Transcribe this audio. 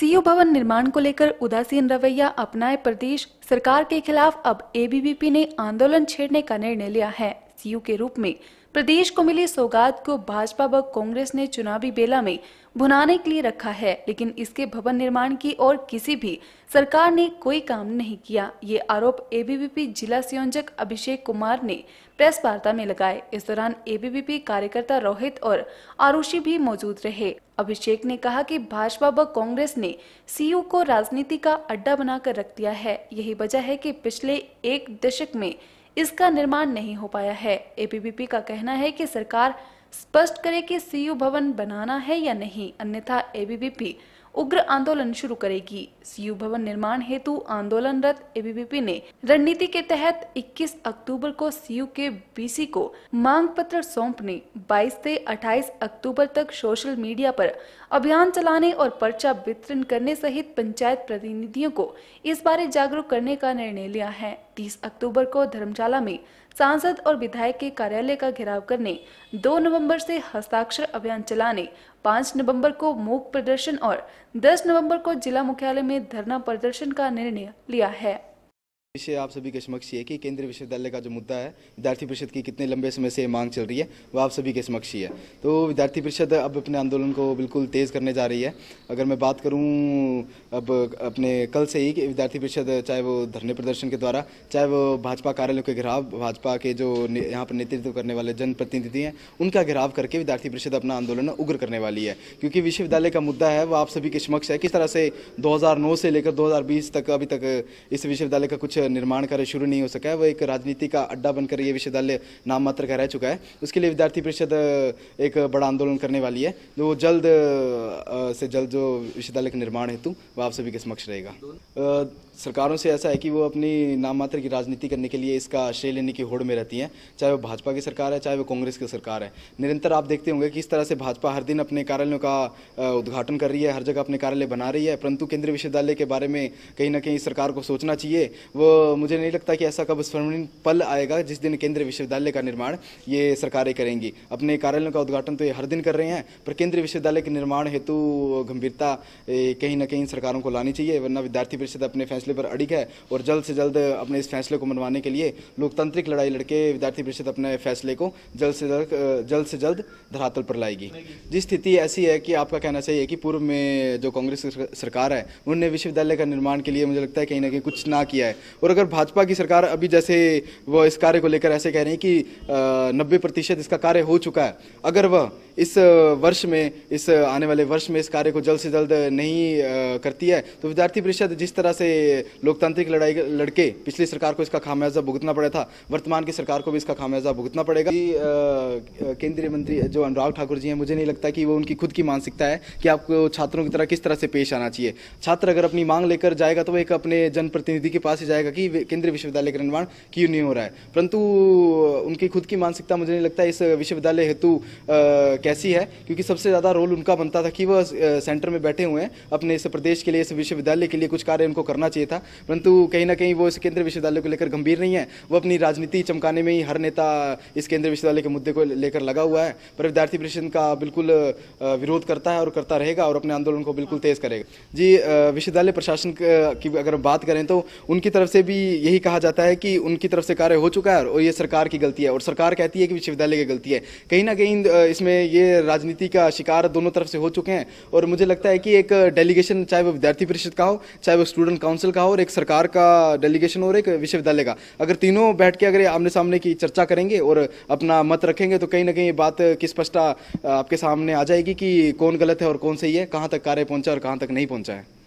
CU भवन निर्माण को लेकर उदासीन रवैया अपनाए प्रदेश सरकार के खिलाफ अब एबीवीपी ने आंदोलन छेड़ने का निर्णय लिया है सीयू के रूप में प्रदेश को मिली सौगात को भाजपा व कांग्रेस ने चुनावी बेला में भुनाने के लिए रखा है लेकिन इसके भवन निर्माण की और किसी भी सरकार ने कोई काम नहीं किया ये आरोप एबीवीपी जिला संयोजक अभिषेक कुमार ने प्रेस वार्ता में लगाए इस दौरान एबीवीपी कार्यकर्ता रोहित और आरुषि भी मौजूद रहे अभिषेक ने कहा कि भाजपा व कांग्रेस ने सीयू को राजनीति का अड्डा बनाकर रख दिया है यही वजह है की पिछले एक दशक में इसका निर्माण नहीं हो पाया है एपीबीपी का कहना है कि सरकार स्पष्ट करे कि सीयू भवन बनाना है या नहीं अन्यथा एबीबीपी उग्र आंदोलन शुरू करेगी सीयू भवन निर्माण हेतु आंदोलनरत एबीवीपी ने रणनीति के तहत 21 अक्टूबर को सीयू के बीसी को मांग पत्र सौंपने 22 से 28 अक्टूबर तक सोशल मीडिया पर अभियान चलाने और पर्चा वितरण करने सहित पंचायत प्रतिनिधियों को इस बारे जागरूक करने का निर्णय लिया है 30 अक्टूबर को धर्मशाला में सांसद और विधायक के कार्यालय का घेराव करने 2 नवंबर से हस्ताक्षर अभियान चलाने पाँच नवंबर को मूक प्रदर्शन और दस नवंबर को जिला मुख्यालय में धरना प्रदर्शन का निर्णय लिया है विषय आप सभी के समक्ष है कि केंद्रीय विश्वविद्यालय का जो मुद्दा है विद्यार्थी परिषद की कितने लंबे समय से मांग चल रही है वो आप सभी के समक्ष ही है तो विद्यार्थी परिषद अब अपने आंदोलन को बिल्कुल तेज़ करने जा रही है अगर मैं बात करूं अब अपने कल से ही कि विद्यार्थी परिषद चाहे वो धरने प्रदर्शन के द्वारा चाहे वो भाजपा कार्यालयों के घेराव भाजपा के जो यहाँ पर नेतृत्व करने वाले जनप्रतिनिधि हैं उनका घेराव करके विद्यार्थी परिषद अपना आंदोलन उग्र करने वाली है क्योंकि विश्वविद्यालय का मुद्दा है वह आप सभी के समक्ष है किस तरह से दो से लेकर दो तक अभी तक इस विश्वविद्यालय का कुछ निर्माण कार्य शुरू नहीं हो सका है वह एक राजनीति का अड्डा बनकर ये विश्वविद्यालय नाम मात्र का रह चुका है उसके लिए विद्यार्थी परिषद एक बड़ा आंदोलन करने वाली है जो तो जल्द से जल्द जो विश्वविद्यालय का निर्माण हेतु वह आप सभी के समक्ष रहेगा सरकारों से ऐसा है कि वो अपनी नाम मात्र की राजनीति करने के लिए इसका श्रेय लेने की होड़ में रहती हैं चाहे वो भाजपा की सरकार है चाहे वो कांग्रेस की सरकार है निरंतर आप देखते होंगे कि इस तरह से भाजपा हर दिन अपने कार्यालयों का उद्घाटन कर रही है हर जगह अपने कार्यालय बना रही है परंतु केंद्रीय विश्वविद्यालय के बारे में कहीं ना कहीं सरकार को सोचना चाहिए वो मुझे नहीं लगता कि ऐसा कब स्वर्णिम पल आएगा जिस दिन केंद्रीय विश्वविद्यालय का निर्माण ये सरकारें करेंगी अपने कार्यालयों का उद्घाटन तो ये हर दिन कर रहे हैं पर केंद्रीय विश्वविद्यालय के निर्माण हेतु गंभीरता कहीं ना कहीं सरकारों को लानी चाहिए वरना विद्यार्थी परिषद अपने फैसले फैसले पर अड़ी है और जल्द से जल्द अपने इस फैसले को मनवाने के लिए लोकतांत्रिक लड़ाई लड़के विद्यार्थी परिषद अपने फैसले को जल्द से जल्द जल्द से जल्द धरातल पर लाएगी जिस स्थिति ऐसी है कि आपका कहना चाहिए कि पूर्व में जो कांग्रेस सरकार है उनने विश्वविद्यालय का निर्माण के लिए मुझे लगता है कहीं ना कहीं कुछ ना किया है और अगर भाजपा की सरकार अभी जैसे वह इस कार्य को लेकर ऐसे कह रही है कि नब्बे प्रतिशत इसका कार्य हो चुका है अगर वह इस वर्ष में इस आने वाले वर्ष में इस कार्य को जल्द से जल्द नहीं करती है तो विद्यार्थी परिषद जिस तरह से लोकतांत्रिक लड़ाई लड़के पिछली सरकार को इसका खामियाजा भुगतना पड़ा था वर्तमान की सरकार को भी इसका खामियाजा भुगतना पड़ेगा केंद्रीय मंत्री जो अनुराग ठाकुर जी हैं मुझे नहीं लगता कि वो उनकी खुद की मानसिकता है कि आपको छात्रों की तरह किस तरह से पेश आना चाहिए छात्र अगर अपनी मांग लेकर जाएगा तो वो एक अपने जनप्रतिनिधि के पास ही जाएगा कि केंद्रीय विश्वविद्यालय का निर्माण क्यों नहीं हो रहा है परंतु उनकी खुद की मानसिकता मुझे नहीं लगता इस विश्वविद्यालय हेतु कैसी है क्योंकि सबसे ज़्यादा रोल उनका बनता था कि वह सेंटर में बैठे हुए हैं अपने इस प्रदेश के लिए इस विश्वविद्यालय के लिए कुछ कार्य उनको करना चाहिए चाहिए था परंतु कहीं ना कहीं वो इस केंद्रीय विश्वविद्यालय को लेकर गंभीर नहीं है वो अपनी राजनीति चमकाने में ही हर नेता इस केंद्रीय विश्वविद्यालय के मुद्दे को लेकर लगा हुआ है पर विद्यार्थी परिषद का बिल्कुल विरोध करता है और करता रहेगा और अपने आंदोलन को बिल्कुल तेज करेगा जी विश्वविद्यालय प्रशासन की अगर बात करें तो उनकी तरफ से भी यही कहा जाता है कि उनकी तरफ से कार्य हो चुका है और ये सरकार की गलती है और सरकार कहती है कि विश्वविद्यालय की गलती है कहीं ना कहीं इसमें ये राजनीति का शिकार दोनों तरफ से हो चुके हैं और मुझे लगता है कि एक डेलीगेशन चाहे वो विद्यार्थी परिषद का हो चाहे वो स्टूडेंट काउंसिल हिमाचल का और एक सरकार का डेलीगेशन और एक विश्वविद्यालय का अगर तीनों बैठ के अगर आमने सामने की चर्चा करेंगे और अपना मत रखेंगे तो कहीं ना कहीं ये बात की स्पष्टता आपके सामने आ जाएगी कि कौन गलत है और कौन सही है कहाँ तक कार्य पहुँचा और कहाँ तक नहीं पहुँचा है